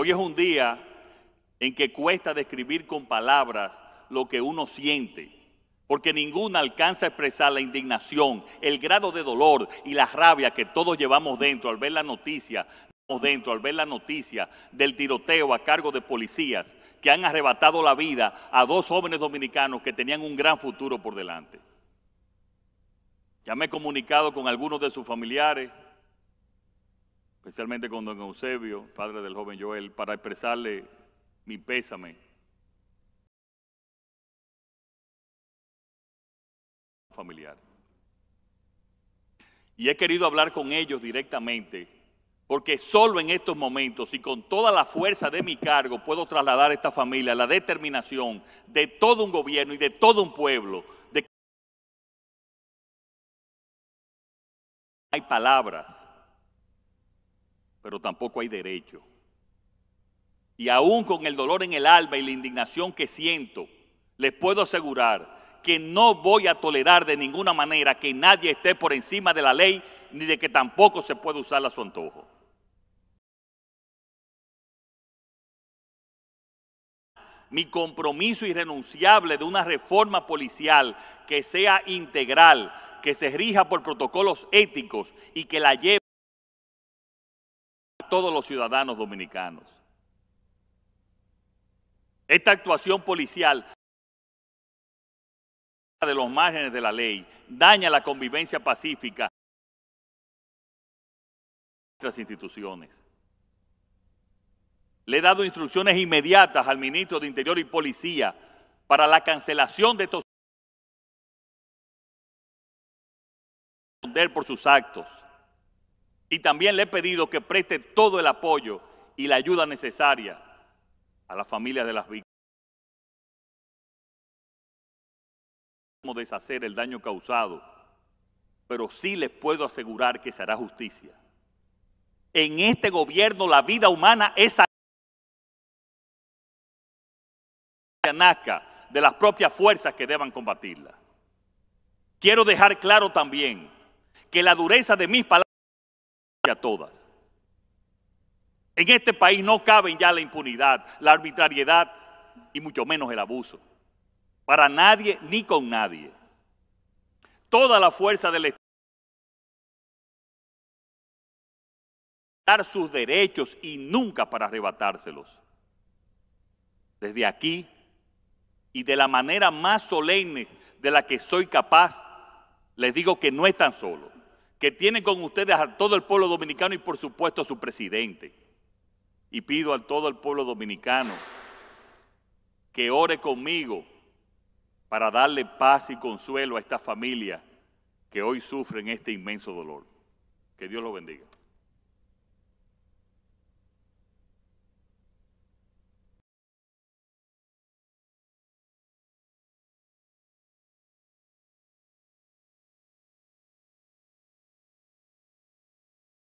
Hoy es un día en que cuesta describir con palabras lo que uno siente, porque ninguna alcanza a expresar la indignación, el grado de dolor y la rabia que todos llevamos dentro al ver la noticia dentro al ver la noticia del tiroteo a cargo de policías que han arrebatado la vida a dos jóvenes dominicanos que tenían un gran futuro por delante. Ya me he comunicado con algunos de sus familiares especialmente con don Eusebio, padre del joven Joel, para expresarle mi pésame. familiar. Y he querido hablar con ellos directamente, porque solo en estos momentos y con toda la fuerza de mi cargo puedo trasladar a esta familia la determinación de todo un gobierno y de todo un pueblo de que hay palabras pero tampoco hay derecho. Y aún con el dolor en el alma y la indignación que siento, les puedo asegurar que no voy a tolerar de ninguna manera que nadie esté por encima de la ley ni de que tampoco se pueda usar a su antojo. mi compromiso irrenunciable de una reforma policial que sea integral, que se rija por protocolos éticos y que la lleve todos los ciudadanos dominicanos. Esta actuación policial de los márgenes de la ley daña la convivencia pacífica de nuestras instituciones. Le he dado instrucciones inmediatas al ministro de Interior y Policía para la cancelación de estos por sus actos. Y también le he pedido que preste todo el apoyo y la ayuda necesaria a las familias de las víctimas. deshacer el daño causado, pero sí les puedo asegurar que se hará justicia. En este gobierno la vida humana es nazca de las propias fuerzas que deban combatirla. Quiero dejar claro también que la dureza de mis palabras a todas. En este país no caben ya la impunidad, la arbitrariedad y mucho menos el abuso. Para nadie ni con nadie. Toda la fuerza del Estado dar sus derechos y nunca para arrebatárselos. Desde aquí y de la manera más solemne de la que soy capaz, les digo que no están solos que tiene con ustedes a todo el pueblo dominicano y por supuesto a su presidente. Y pido a todo el pueblo dominicano que ore conmigo para darle paz y consuelo a esta familia que hoy en este inmenso dolor. Que Dios lo bendiga.